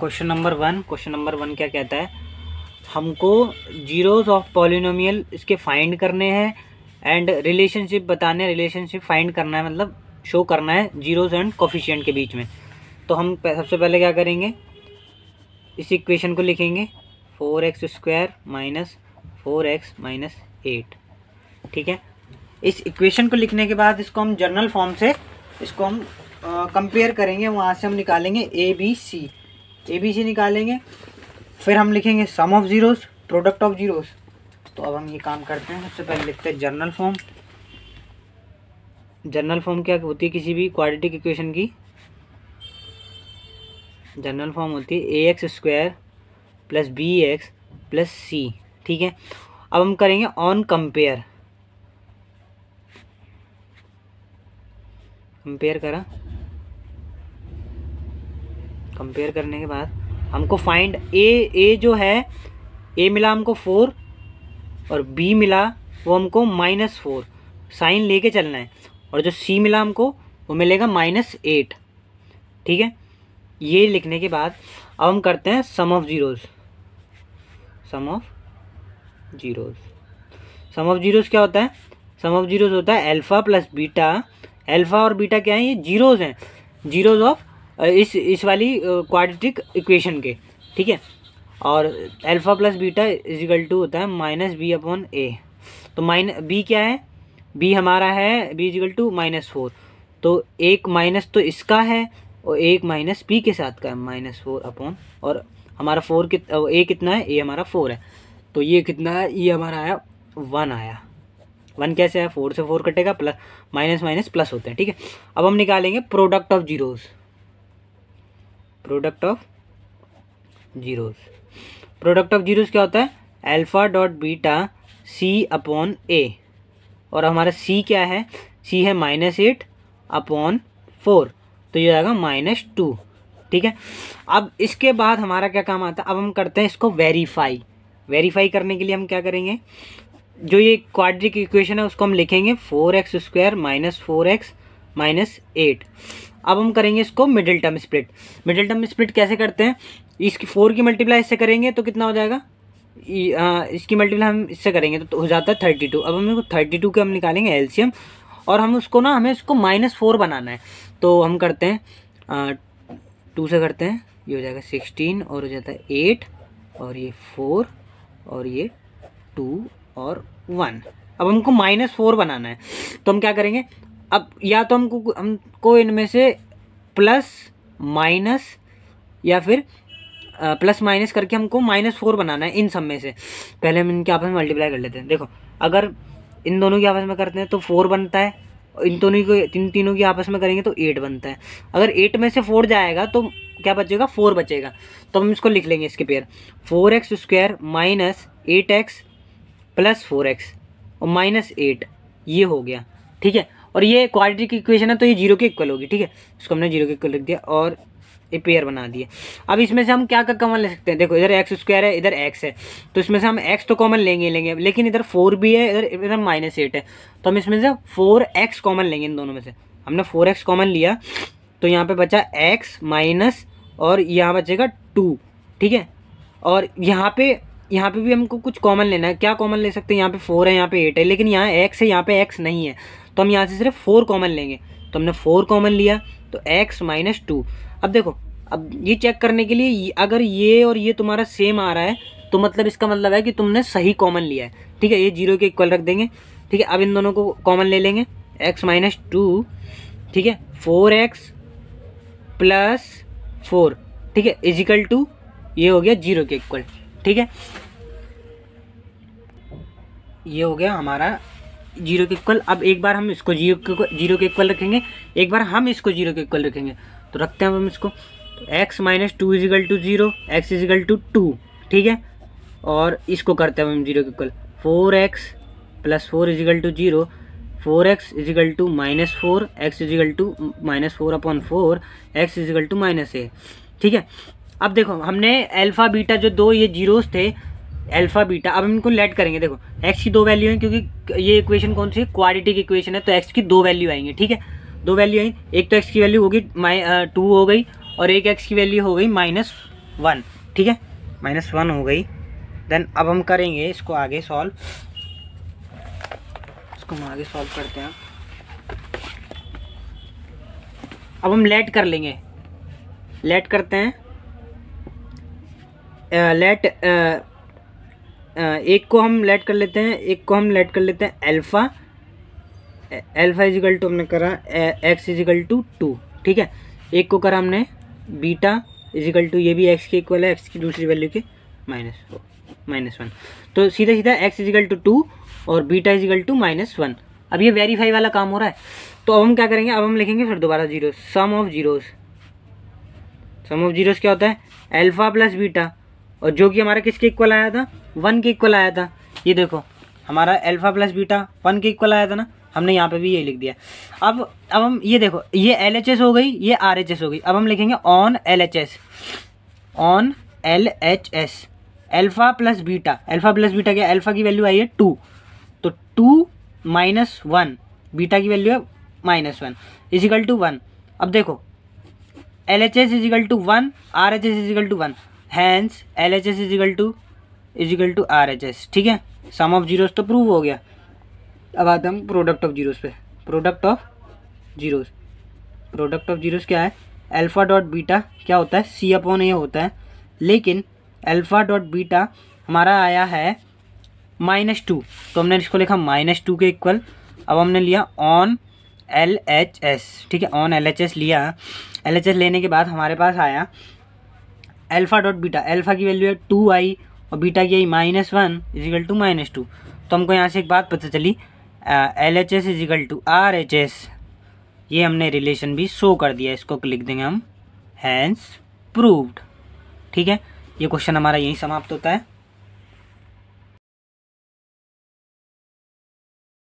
question number one question number one क्या कहता है हमको जीरोस ऑफ पॉलिनोमियल इसके फाइंड करने हैं एंड रिलेशनशिप बताने रिलेशनशिप फाइंड करना है मतलब शो करना है जीरोस एंड कोफिशियंट के बीच में तो हम सबसे पहले क्या करेंगे इस इक्वेशन को लिखेंगे four x square minus four x minus eight ठीक है इस इक्वेशन को लिखने के बाद इसको हम जर्नल फॉर्म से इसको हम कंपेयर करेंगे वहाँ से हम निकालेंगे A B C A B C निकालेंगे फिर हम लिखेंगे sum of zeros product of zeros तो अब हम ये काम करते हैं सबसे पहले लिखते हैं जर्नल फॉर्म जर्नल फॉर्म क्या होती है किसी भी क्वाड्रेटिक इक्वेशन की जर्नल फॉर्म होती है a x square plus b x plus c ठीक है अब हम करेंगे ऑन कंपेयर कंपेयर करा कंपेयर करने के बाद हमको फाइंड ए ए जो है ए मिला हमको फोर और बी मिला वो हमको माइनस फोर साइन लेके चलना है और जो सी मिला हमको वो मिलेगा माइनस एट ठीक है ये लिखने के बाद अब हम करते हैं sum of zeros sum of zeros sum of zeros क्या होता है सम ऑफ जीरोज़ होता है अल्फ़ा प्लस बीटा अल्फ़ा और बीटा क्या है ये जीरोज़ हैं जीरोज़ ऑफ इस इस वाली क्वाड्रेटिक इक्वेशन के ठीक है और alpha plus beta is equal to होता है माइनस बी अपॉन ए तो माइन बी क्या है बी हमारा है b equal to minus four तो एक माइनस तो इसका है और एक माइनस बी के साथ का है माइनस फोर अपॉन और हमारा फोर कित ए कितना है ए हमारा फोर है तो ये कितना है ये हमारा आया वन आया वन कैसे है फोर से फोर कटेगा प्लस माइनस माइनस प्लस होते हैं ठीक है अब हम निकालेंगे product of zeros product of zeros product of zeros क्या होता है alpha dot beta c upon a और हमारा सी क्या है सी है माइनस एट अपॉन फोर तो ये आएगा माइनस टू ठीक है अब इसके बाद हमारा क्या काम आता है अब हम करते हैं इसको वेरीफाई वेरीफाई करने के लिए हम क्या करेंगे जो ये क्वाड्रिक इक्वेशन है उसको हम लिखेंगे four x square minus four x minus eight अब हम करेंगे इसको middle term split middle term split कैसे करते हैं इसकी फोर की मल्टीप्लाई इससे करेंगे तो कितना हो जाएगा इसकी मल्टीप्लाई हम इससे करेंगे तो, तो हो जाता है थर्टी टू अब हम थर्टी टू के हम निकालेंगे एलसीएम और हम उसको ना हमें इसको माइनस फोर बनाना है तो हम करते हैं टू से करते हैं ये हो जाएगा सिक्सटीन और हो जाता है एट और ये फोर और ये टू और वन अब हमको माइनस फोर बनाना है तो हम क्या करेंगे अब या तो हमको हमको इनमें से प्लस माइनस या फिर प्लस माइनस करके हमको माइनस फोर बनाना है इन सब में से पहले हम इनके आपस में मल्टीप्लाई कर लेते हैं देखो अगर इन दोनों के आपस में करते हैं तो फोर बनता है इन दोनों को इन तीनों की आपस में करेंगे तो एट बनता है अगर एट में से फोर जाएगा तो क्या बचेगा फोर बचेगा तो हम इसको लिख लेंगे इसके pair four x square minus eight x plus four x और माइनस एट ये हो गया ठीक है और ये क्वाड्रेटिक की इक्वेशन है तो ये जीरो के इक्वल होगी ठीक है इसको हमने जीरो के इक्वल लिख दिया और ये पेयर बना दिए अब इसमें से हम क्या का कॉमन ले सकते हैं देखो इधर एक्स स्क्वायर है इधर एक्स है तो इसमें से हम एक्स तो कॉमन लेंगे लेंगे लेकिन इधर फोर भी है इधर इधर माइनस एट है तो हम इसमें से फोर एक्स कॉमन लेंगे इन दोनों में से हमने फोर एक्स कॉमन लिया तो यहाँ पे बचा एक्स माइनस और यहाँ बचेगा टू ठीक है और यहाँ पे यहाँ पे भी हमको कुछ कॉमन लेना है क्या कॉमन ले सकते हैं यहाँ पे फोर है यहाँ पे एट है लेकिन यहाँ एक्स है यहाँ पे एक्स नहीं है तो हम यहाँ से सिर्फ फोर कॉमन लेंगे तो हमने फोर कॉमन लिया तो एक्स माइनस टू अब देखो अब ये चेक करने के लिए अगर ये और ये तुम्हारा सेम आ रहा है तो मतलब इसका मतलब है कि तुमने सही कॉमन लिया है ठीक है ये जीरो के इक्वल रख देंगे ठीक है अब इन दोनों को कॉमन ले लेंगे एक्स माइनस टू ठीक है फोर एक्स प्लस फोर ठीक है इजिकल टू ये हो गया जीरो के इक्वल ठीक है ये हो गया हमारा जीरो के इक्वल अब एक बार हम इसको जीरो के जीरो के इक्वल रखेंगे एक बार हम इसको जीरो के इक्वल रखेंगे तो रखते हैं हम इसको तो x minus two is equal to zero x is equal to two two है और इसको करते हैं हम जीरो के equal four x plus four is equal to zero four x is equal to minus four x is equal to minus four upon four x is equal to minus a ठीक है अब देखो हमने अल्फ़ा बीटा जो दो ये जीरोस थे अल्फ़ा बीटा अब हम इनको लेट करेंगे देखो एक्स की दो वैल्यू हैं क्योंकि ये इक्वेशन कौन सी है की इक्वेशन है तो एक्स की दो वैल्यू आएंगे ठीक है दो वैल्यू आई एक तो एक्स की वैल्यू होगी माइ टू हो गई और एक एक्स की वैल्यू हो गई माइनस वन ठीक है माइनस वन हो गई देन अब हम करेंगे इसको आगे सॉल्व इसको हम आगे सॉल्व करते हैं अब हम लेट कर लेंगे लेट करते हैं लेट एक को हम लेट कर लेते हैं एक को हम लेट कर लेते हैं एल्फ़ा एल्फ़ा इजिकल टू हमने करा x is equal to two two है एक को करा हमने बीटा इजिकल टू ये भी एक्स के इक्वल है एक्स की दूसरी वैल्यू के माइनस माइनस वन तो सीधा सीधा x is equal to two two beta is equal to minus one अब ये वेरीफाई वाला काम हो रहा है तो अब हम क्या करेंगे अब हम लिखेंगे फिर दोबारा zero sum of zeros sum of zeros क्या होता है एल्फ़ा प्लस बीटा और जो कि हमारा किसके इक्वल आया था वन के इक्वल आया था ये देखो हमारा एल्फा प्लस बीटा वन के इक्वल आया था ना हमने यहाँ पे भी ये लिख दिया अब अब हम ये देखो ये एल एच एस हो गई ये आर एच एस हो गई अब हम लिखेंगे on L H S on L H S alpha plus beta alpha plus beta क्या एल्फ़ा की वैल्यू आई है टू तो टू माइनस वन बीटा की वैल्यू है minus one is equal to one अब देखो L H S is equal to one R H S is equal to one hence L H S is equal to is equal to R H S ठीक है sum of zeros तो prove हो गया अब आते हम प्रोडक्ट ऑफ जीरोस पे product of zeros product of zeros क्या है अल्फ़ा डॉट बीटा क्या होता है सी अपॉन ए होता है लेकिन अल्फ़ा डॉट बीटा हमारा आया है माइनस टू तो हमने इसको लिखा माइनस टू के इक्वल अब हमने लिया ऑन एल एच एस ठीक है ऑन एल एच एस लिया एल एच एस लेने के बाद हमारे पास आया अल्फ़ा डॉट बीटा अल्फ़ा की वैल्यू है टू आई और बीटा की आई minus one is equal to minus two तो हमको यहाँ से एक बात पता चली L H S is equal to R H S ये हमने रिलेशन भी शो कर दिया इसको लिख देंगे हम हैंस प्रूव्ड ठीक है ये क्वेश्चन हमारा यहीं समाप्त होता है